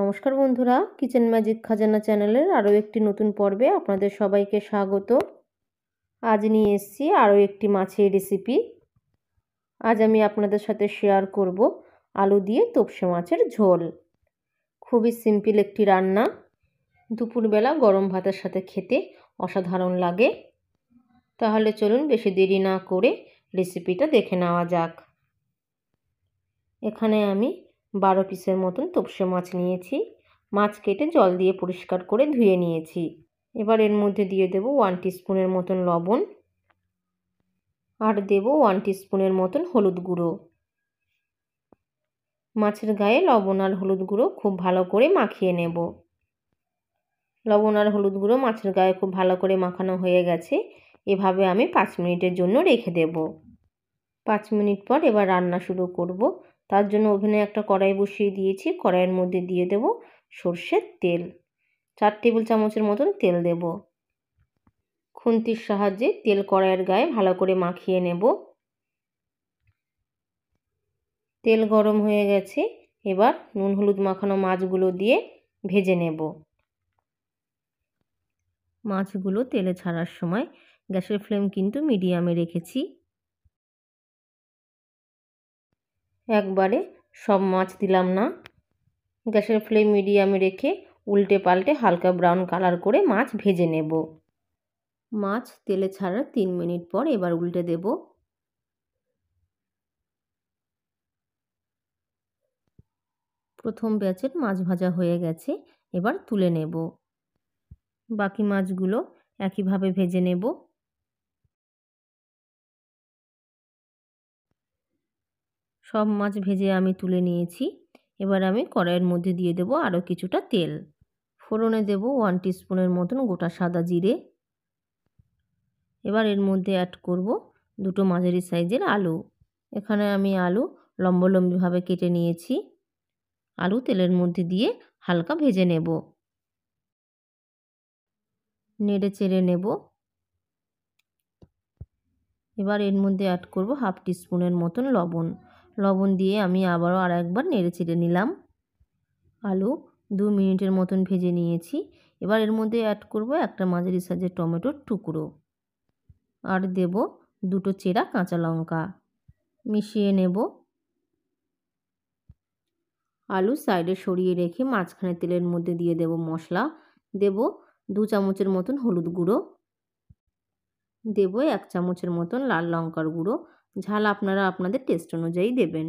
নমস্কার বন্ধুরা kitchen magic খাজানা চ্যানেলের আরও একটি নতুন পর্বে আপনাদের সবাইকে স্বাগত আজ নিয়ে এসছি আরও একটি মাছের রেসিপি আজ আমি আপনাদের সাথে শেয়ার করব আলু দিয়ে তোপসে মাছের ঝোল খুবই সিম্পল একটি রান্না দুপুরবেলা গরম ভাতের সাথে খেতে অসাধারণ লাগে তাহলে চলুন বেশি দেরি না করে রেসিপিটা দেখে নেওয়া যাক এখানে আমি বারো পিসের মতন তোপসে মাছ নিয়েছি মাছ কেটে জল দিয়ে পরিষ্কার করে ধুয়ে নিয়েছি এবার এর মধ্যে দিয়ে দেব ওয়ান স্পুনের মতন লবণ আর দেব ওয়ান স্পুনের মতন হলুদ গুঁড়ো মাছের গায়ে লবণ আর হলুদ গুঁড়ো খুব ভালো করে মাখিয়ে নেব লবণ আর হলুদ গুঁড়ো মাছের গায়ে খুব ভালো করে মাখানো হয়ে গেছে এভাবে আমি পাঁচ মিনিটের জন্য রেখে দেব পাঁচ মিনিট পর এবার রান্না শুরু করব তার জন্য ওভেনে একটা কড়াই বসিয়ে দিয়েছি কড়াইয়ের মধ্যে দিয়ে দেব সর্ষের তেল চার টেবিল চামচের মতন তেল দেব খুন্তির সাহায্যে তেল কড়াইয়ের গায়ে ভালো করে মাখিয়ে নেব তেল গরম হয়ে গেছে এবার নুন হলুদ মাখানো মাছগুলো দিয়ে ভেজে নেব মাছগুলো তেলে ছাড়ার সময় গ্যাসের ফ্লেম কিন্তু মিডিয়ামে রেখেছি একবারে সব মাছ দিলাম না গ্যাসের ফ্লেম মিডিয়ামে রেখে উল্টে পাল্টে হালকা ব্রাউন কালার করে মাছ ভেজে নেব মাছ তেলে ছাড়ার তিন মিনিট পর এবার উল্টে দেব প্রথম ব্যাচের মাছ ভাজা হয়ে গেছে এবার তুলে নেব বাকি মাছগুলো একইভাবে ভেজে নেব সব মাছ ভেজে আমি তুলে নিয়েছি এবার আমি কড়াইয়ের মধ্যে দিয়ে দেব আরও কিছুটা তেল ফোড়নে দেব ওয়ান স্পুনের মতন গোটা সাদা জিরে এবার এর মধ্যে অ্যাড করব দুটো মাঝারি সাইজের আলু এখানে আমি আলু লম্বলম্বিভাবে কেটে নিয়েছি আলু তেলের মধ্যে দিয়ে হালকা ভেজে নেব নেড়ে চেড়ে নেব এবার এর মধ্যে অ্যাড করব হাফ টিস্পুনের মতন লবণ লবণ দিয়ে আমি আবারও আর একবার নেড়ে চেড়ে নিলাম আলু দু মিনিটের মতন ভেজে নিয়েছি এবার এর মধ্যে অ্যাড করব একটা মাঝারি সাইজের টমেটোর টুকরো আর দেব দুটো চেরা কাঁচা লঙ্কা মিশিয়ে নেব আলু সাইডে সরিয়ে রেখে মাঝখানে তেলের মধ্যে দিয়ে দেব মশলা দেব দু চামচের মতন হলুদ গুঁড়ো দেব এক চামচের মতন লাল লঙ্কার গুঁড়ো ঝাল আপনারা আপনাদের টেস্ট অনুযায়ী দেবেন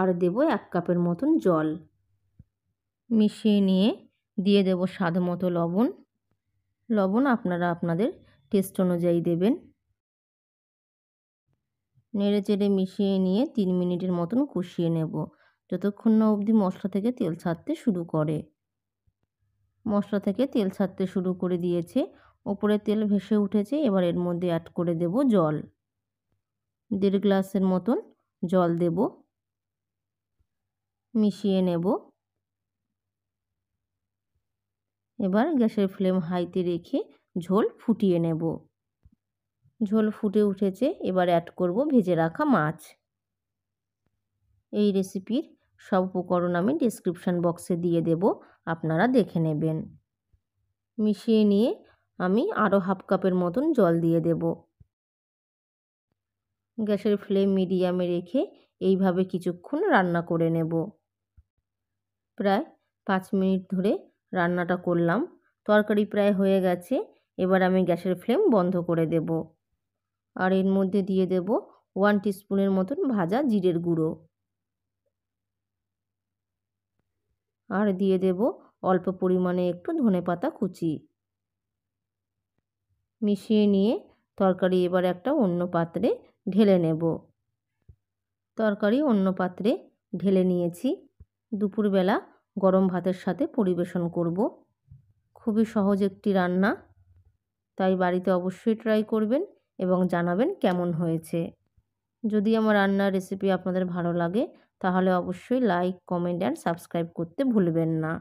আর দেব এক কাপের মতন জল মিশিয়ে নিয়ে দিয়ে দেব স্বাদ মতো লবণ লবণ আপনারা আপনাদের টেস্ট অনুযায়ী দেবেন নেড়ে চেড়ে মিশিয়ে নিয়ে তিন মিনিটের মতন কষিয়ে নেব যতক্ষণ না অবধি মশলা থেকে তেল ছাড়তে শুরু করে মশলা থেকে তেল ছাড়তে শুরু করে দিয়েছে ওপরে তেল ভেসে উঠেছে এবার এর মধ্যে অ্যাড করে দেব জল দেড় গ্লাসের মতন জল দেব মিশিয়ে নেব এবার গ্যাসের ফ্লেম হাইতে রেখে ঝোল ফুটিয়ে নেব ঝোল ফুটে উঠেছে এবার অ্যাড করব ভেজে রাখা মাছ এই রেসিপির সব উপকরণ আমি ডিসক্রিপশান বক্সে দিয়ে দেব আপনারা দেখে নেবেন মিশিয়ে নিয়ে আমি আরও হাফ কাপের মতন জল দিয়ে দেব গ্যাসের ফ্লেম মিডিয়ামে রেখে এইভাবে কিছুক্ষণ রান্না করে নেব প্রায় পাঁচ মিনিট ধরে রান্নাটা করলাম তরকারি প্রায় হয়ে গেছে এবার আমি গ্যাসের ফ্লেম বন্ধ করে দেব আর এর মধ্যে দিয়ে দেব ওয়ান টিস্পুনের মতন ভাজা জিরের গুঁড়ো আর দিয়ে দেব অল্প পরিমাণে একটু ধনে পাতা কুচি মিশিয়ে নিয়ে তরকারি এবার একটা অন্য পাত্রে ঢেলে নেব তরকারি অন্য পাত্রে ঢেলে নিয়েছি দুপুরবেলা গরম ভাতের সাথে পরিবেশন করব খুবই সহজ একটি রান্না তাই বাড়িতে অবশ্যই ট্রাই করবেন এবং জানাবেন কেমন হয়েছে যদি আমার রান্নার রেসিপি আপনাদের ভালো লাগে তাহলে অবশ্যই লাইক কমেন্ট অ্যান্ড সাবস্ক্রাইব করতে ভুলবেন না